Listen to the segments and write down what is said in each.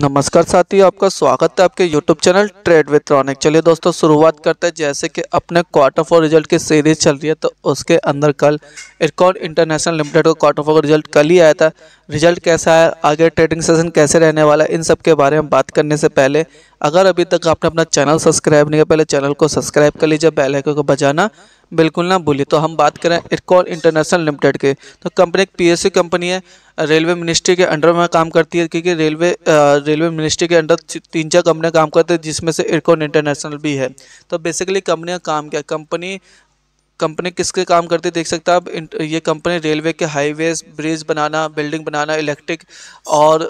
नमस्कार साथियों आपका स्वागत है आपके YouTube channel trade with Ronik चलिए दोस्तों शुरुआत करते हैं जैसे कि अपने क्वार्टर फोर रिजल्ट की सीरीज चल रही है तो उसके अंदर कल इरकॉन इंटरनेशनल लिमिटेड का क्वार्टर फोर रिजल्ट कल ही आया था रिजल्ट कैसा है आगे ट्रेडिंग सेशन कैसे रहने वाला है इन सब के बारे में बात करने से पहले अगर अभी तक आपने अपना चैनल सब्सक्राइब नहीं किया पहले चैनल को सब्सक्राइब कर लीजिए बेल आइकन को बजाना बिल्कुल ना भूलिए तो हम बात करें इरकॉल इंटरनेशनल लिमिटेड के तो कंपनी एक पीएसयू कंपनी है रेलवे मिनिस्ट्री के अंडर में काम करती है क्योंकि रेलवे रेलवे मिनिस्ट्री के अंडर तीन चार कंपनियाँ काम करती है जिसमें से इरकॉन इंटरनेशनल भी है तो बेसिकली कंपनी का काम क्या कंपनी कंपनी किसके काम करती देख सकते हैं आप ये कंपनी रेलवे के हाईवेज ब्रिज बनाना बिल्डिंग बनाना इलेक्ट्रिक और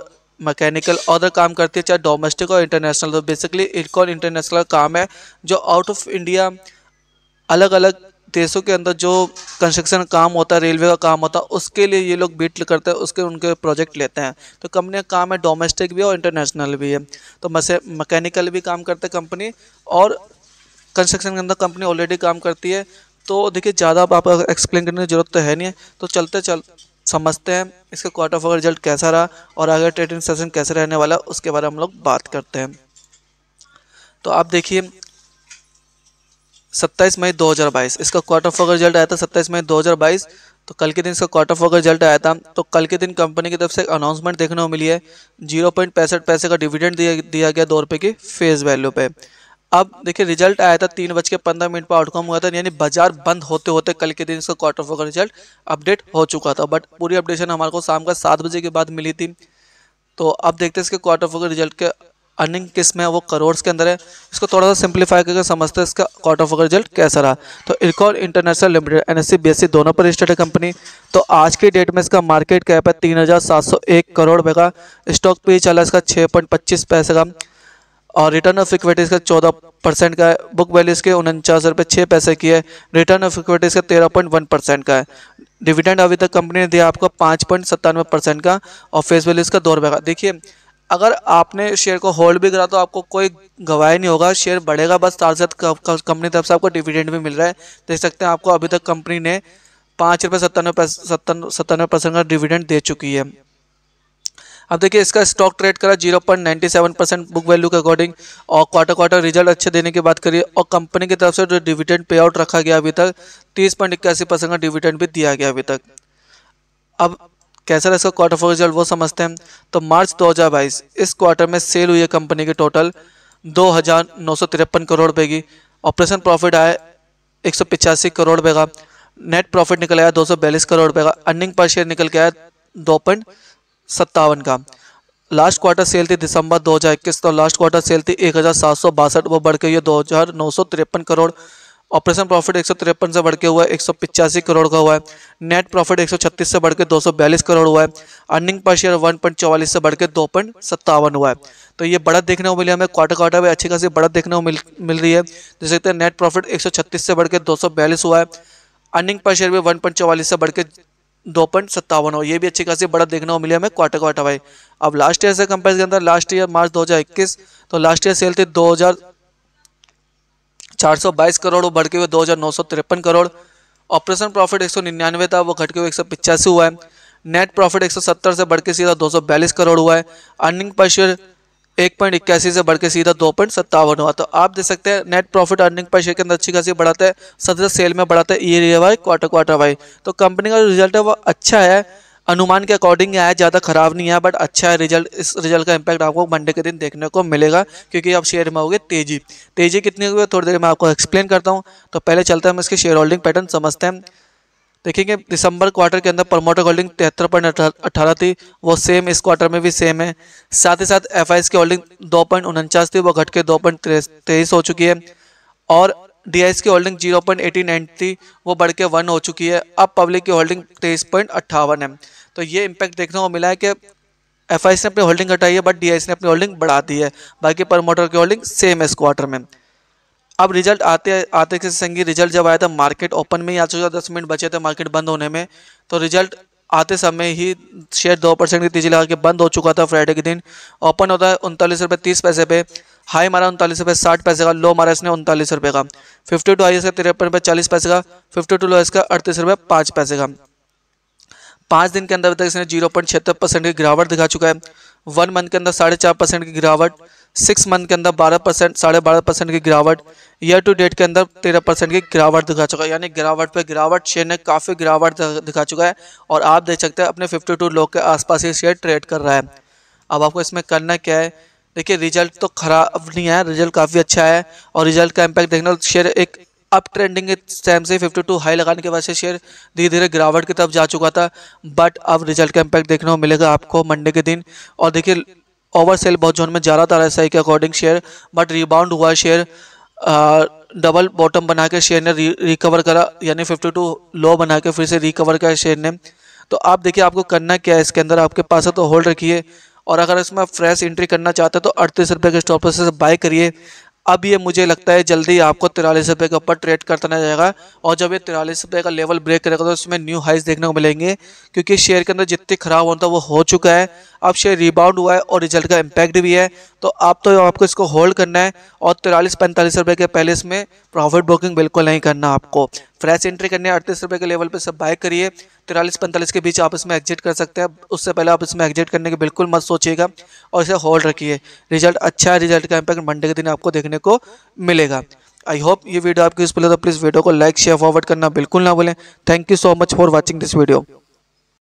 मैकेनिकल अदर काम करती है चाहे डोमेस्टिक और इंटरनेशनल तो बेसिकली और इंटरनेशनल काम है जो आउट ऑफ इंडिया अलग अलग देशों के अंदर जो कंस्ट्रक्शन काम होता है रेलवे का काम होता है उसके लिए ये लोग बीट करते हैं उसके उनके प्रोजेक्ट लेते हैं तो कंपनी का काम है डोमेस्टिक भी और इंटरनेशनल भी है तो मैसे मकैनिकल भी काम करते कंपनी और कंस्ट्रक्शन के अंदर कंपनी ऑलरेडी काम करती है तो देखिए ज़्यादा आप आपको एक्सप्लेन करने की जरूरत तो है नहीं है तो चलते चल समझते हैं इसका क्वार्टर फोर रिजल्ट कैसा रहा और आगे ट्रेडिंग सेशन कैसे रहने वाला उसके बारे में हम लोग बात करते हैं तो आप देखिए 27 मई 2022 इसका क्वार्टर फोर रिजल्ट आया था 27 मई 2022 तो कल के दिन इसका क्वार्टर फोर रिजल्ट आया था तो कल के दिन कंपनी की तरफ से अनाउंसमेंट देखने को मिली है जीरो पॉइंट पैंसठ पैसे का डिविडेंड दिया दिया गया दो रुपये की फेस वैल्यू पे अब देखिए रिजल्ट आया था तीन बज के पंद्रह मिनट पर आउटकम हुआ था यानी बाजार बंद होते होते कल के दिन इसका क्वार्टर फोर का रिजल्ट अपडेट हो चुका था बट पूरी अपडेशन हमारे को शाम का सात बजे के बाद मिली थी तो अब देखते हैं इसके क्वार्टर फोर के रिजल्ट के अर्निंग किस में है वो करोड़ के अंदर है इसको थोड़ा सा सिंप्लीफाई करके समझते हैं इसका क्वार्टर फोर का रिजल्ट कैसा रहा तो इकॉर इंटरनेशनल लिमिटेड एन एस दोनों पर रजिस्टर्ड है कंपनी तो आज की डेट में इसका मार्केट कैप है तीन हज़ार सात सौ एक करोड़ रुपये का स्टॉक पे चला इसका छः पॉइंट पच्चीस पैसे का और रिटर्न ऑफ इक्विटीज़ का चौदह परसेंट का है बुक वैल्यूज के उनचास रुपये छः पैसे की है रिटर्न ऑफ इक्विटीज़ का तेरह पॉइंट वन परसेंट का है डिविडेंड अभी तक कंपनी ने दिया आपको पाँच पॉइंट सत्तानवे परसेंट का और फेस वैल्यूज का दो रुपये का देखिए अगर आपने शेयर को होल्ड भी करा तो आपको कोई गवाही नहीं होगा शेयर बढ़ेगा बस साथ से कंपनी तरफ से आपको डिविडेंड भी मिल रहा है देख सकते हैं आपको अभी तक कंपनी ने पाँच रुपये सत्तानवे सत्तानवे परसेंट का डिविडेंड दे चुकी है अब देखिए इसका स्टॉक ट्रेड करा 0.97 परसेंट बुक वैल्यू के अकॉर्डिंग और क्वार्टर क्वार्टर रिजल्ट अच्छे देने की बात करिए और कंपनी की तरफ से जो डिविडेंड पे आउट रखा गया अभी तक तीस पॉइंट इक्यासी परसेंट का डिविडेंड भी दिया गया अभी तक अब कैसा रहा इसका क्वार्टर फोर रिजल्ट वो समझते हैं तो मार्च दो इस क्वार्टर में सेल हुई है कंपनी की टोटल दो हज़ार नौ सौ तिरपन करोड़ रुपये की ऑपरेशन प्रॉफिट आया एक सौ पिचासी करोड़ रुपये का नेट प्रॉफिट निकल आया दो सौ बयालीस करोड़ रुपये का अर्निंग पर शेयर निकल के आया दो पॉइंट सत्तावन का लास्ट क्वार्टर सेल थी दिसंबर 2021 का तो लास्ट क्वार्टर सेल थी एक वो बढ़ के हुई दो हजार नौ सौ तिरपन करोड़ ऑपरेशन प्रॉफिट एक से बढ़ के हुआ है एक करोड़ का हुआ है नेट प्रॉफिट एक से बढ़ के दो करोड़ हुआ है अर्निंग पर शेयर वन से बढ़ के दो हुआ है तो ये बढ़त देखने को मिली हमें क्वार्टर क्वार्टर में अच्छी खासी बढ़त देखने को मिल मिल रही है जैसे कहते हैं नेट प्रॉफिट एक से बढ़ के हुआ है अर्निंग पर शेयर भी वन से बढ़ के दो पॉइंट सत्तावन हो ये भी अच्छी खासी बड़ा देखने को मिली हमें क्वार्टर क्वार्टर वाई अब लास्ट ईयर से कंपेयर के अंदर लास्ट ईयर मार्च 2021 तो लास्ट ईयर सेल थी 2422 करोड़ वो बढ़ के हुए दो करोड़ ऑपरेशन प्रॉफिट 199 था वो घट के हुए एक हुआ है नेट प्रॉफिट 170 से बढ़ के सीधा दो करोड़ हुआ है अर्निंग पर शेयर एक पॉइंट इक्यासी से बढ़ के सीधा दो पॉइंट सत्तावन हुआ तो आप देख सकते हैं net profit earning per share के अंदर अच्छी खासी बढ़ाता है सत्रह सेल में बढ़ाता है year Y quarter quarter Y तो कंपनी का जो रिजल्ट है वो अच्छा है अनुमान के अकॉर्डिंग आया ज़्यादा खराब नहीं है बट अच्छा है रिजल्ट इस रिजल्ट का इम्पैक्ट आपको मंडे के दिन देखने को मिलेगा क्योंकि अब शेयर में होगी तेजी तेजी कितनी हुई थोड़ी देर में आपको एक्सप्लेन करता हूँ तो पहले चलते हैं हम इसके शेयर होल्डिंग पैटर्न समझते हैं देखेंगे दिसंबर क्वार्टर के अंदर प्रमोटर होल्डिंग तिहत्तर पॉइंट अट्ठारह थी वो सेम इस क्वार्टर में भी सेम है साथ ही साथ एफ की होल्डिंग दो पॉइंट उनचास थी वो घट के दो पॉइंट तेईस हो चुकी है और डी की holding zero point eighty nine थी वो बढ़ के वन हो चुकी है अब पब्लिक की होल्डिंग तेईस पॉइंट अट्ठावन है तो ये इम्पैक्ट देखने को मिला है कि एफ ने अपनी होल्डिंग घटाई है बट डी ने अपनी होल्डिंग बढ़ा दी है बाकी प्रमोटर की होल्डिंग सेम है इस क्वार्टर में अब रिजल्ट आते आते के संगी रिजल्ट जब आया था मार्केट ओपन में ही चुका था दस मिनट बचे थे मार्केट बंद होने में तो रिजल्ट आते समय ही शेयर दो परसेंट की तेजी लगा के बंद हो चुका था फ्राइडे के दिन ओपन होता है उनतालीस रुपये तीस पैसे पे हाई मारा उनतालीस रुपये साठ पैसे का लो मारा इसने उनतालीस रुपये का फिफ्टी टू हाई इसका तिरपन रुपये चालीस पैसे का फिफ्टी टू लो इसका अड़तीस रुपये पाँच पैसे का पाँच दिन के अंदर तक इसने जीरो पॉइंट छिहत्तर परसेंट की गिरावट दिखा चुका है वन मंथ के अंदर साढ़े चार परसेंट की गिरावट सिक्स मंथ के अंदर बारह परसेंट साढ़े बारह परसेंट की गिरावट ईयर टू डेट के अंदर तेरह परसेंट की गिरावट दिखा चुका है यानी गिरावट पे गिरावट शेयर ने काफ़ी गिरावट दिखा चुका है और आप देख सकते हैं अपने फिफ्टी टू लोग के आसपास ये शेयर ट्रेड कर रहा है अब आपको इसमें करना क्या है देखिए रिजल्ट तो खराब नहीं है रिजल्ट काफ़ी अच्छा है और रिजल्ट का इम्पैक्ट देखना शेयर एक अप ट्रेंडिंग के टाइम से 52 हाई लगाने के वजह से शेयर धीरे धीरे गिरावट की तरफ जा चुका था बट अब रिजल्ट का इम्पैक्ट देखने को मिलेगा आपको मंडे के दिन और देखिए ओवर सेल बहुत जोन में जा रहा था एस के अकॉर्डिंग शेयर बट रिबाउंड हुआ शेयर डबल बॉटम बना के शेयर ने रिकवर करा यानी फिफ्टी टू लो बना के फिर से रिकवर करा शेयर ने तो आप देखिए आपको करना क्या है इसके अंदर आपके पास है तो होल्ड रखिए और अगर इसमें आप फ्रेश एंट्री करना चाहते हैं तो अड़तीस रुपये के स्टॉप से बाय करिए अब ये मुझे लगता है जल्दी आपको तिरालीस रुपये के ऊपर ट्रेड करता जाएगा और जब ये तिरालीस रुपये का लेवल ब्रेक करेगा तो इसमें न्यू हाइस देखने को मिलेंगे क्योंकि शेयर के अंदर जितनी खराब होता तो वो हो चुका है अब शेयर रिबाउंड हुआ है और रिजल्ट का इम्पैक्ट भी है तो आप तो आपको इसको होल्ड करना है और तिरालीस पैंतालीस रुपये के पहले इसमें प्रॉफिट बुकिंग बिल्कुल नहीं करना आपको फ्रेश एंट्री करनी है अड़तीस रुपये के लेवल पे सब बाय करिए तिरालीस पैंतालीस के बीच आप इसमें एग्जिट कर सकते हैं उससे पहले आप इसमें एग्जिट करने के बिल्कुल मत सोचिएगा और इसे होल्ड रखिए रिजल्ट अच्छा है रिजल्ट का इम्पैक्ट मंडे के दिन आपको देखने को मिलेगा आई होप ये वीडियो आपकी यूजफुल है तो प्लीज़ वीडियो को लाइक शेयर फॉरवर्ड करना बिल्कुल ना भूलें thank you so much for watching this video